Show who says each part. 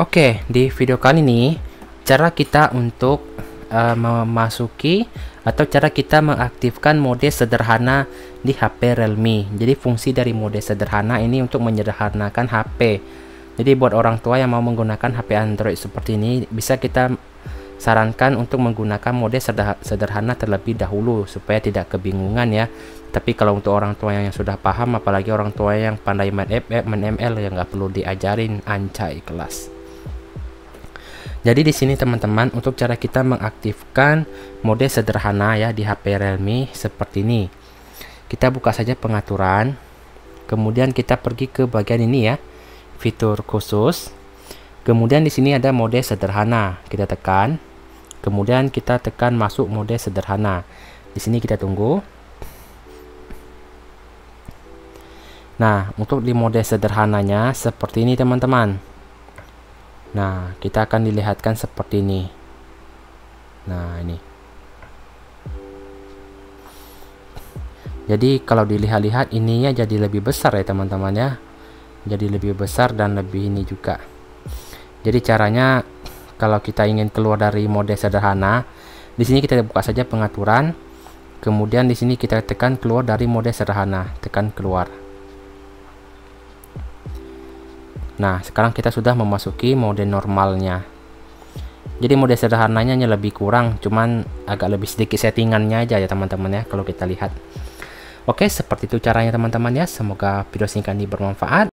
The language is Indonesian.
Speaker 1: Oke, di video kali ini cara kita untuk uh, memasuki atau cara kita mengaktifkan mode sederhana di HP Realme. Jadi fungsi dari mode sederhana ini untuk menyederhanakan HP. Jadi buat orang tua yang mau menggunakan HP Android seperti ini bisa kita sarankan untuk menggunakan mode sederhana terlebih dahulu supaya tidak kebingungan ya. Tapi kalau untuk orang tua yang sudah paham apalagi orang tua yang pandai main app, eh, main ML ya nggak perlu diajarin ancai kelas. Jadi di sini teman-teman untuk cara kita mengaktifkan mode sederhana ya di HP Realme seperti ini. Kita buka saja pengaturan. Kemudian kita pergi ke bagian ini ya. Fitur khusus. Kemudian di sini ada mode sederhana. Kita tekan. Kemudian kita tekan masuk mode sederhana. Di sini kita tunggu. Nah, untuk di mode sederhananya seperti ini teman-teman. Nah, kita akan dilihatkan seperti ini. Nah, ini. Jadi kalau dilihat-lihat ininya jadi lebih besar ya teman-teman ya. Jadi lebih besar dan lebih ini juga. Jadi caranya kalau kita ingin keluar dari mode sederhana, di sini kita buka saja pengaturan. Kemudian di sini kita tekan keluar dari mode sederhana, tekan keluar. Nah, sekarang kita sudah memasuki mode normalnya. Jadi mode sederhananya hanya lebih kurang, cuman agak lebih sedikit settingannya aja ya teman-teman ya kalau kita lihat. Oke, seperti itu caranya teman-teman ya. Semoga video singkat ini bermanfaat.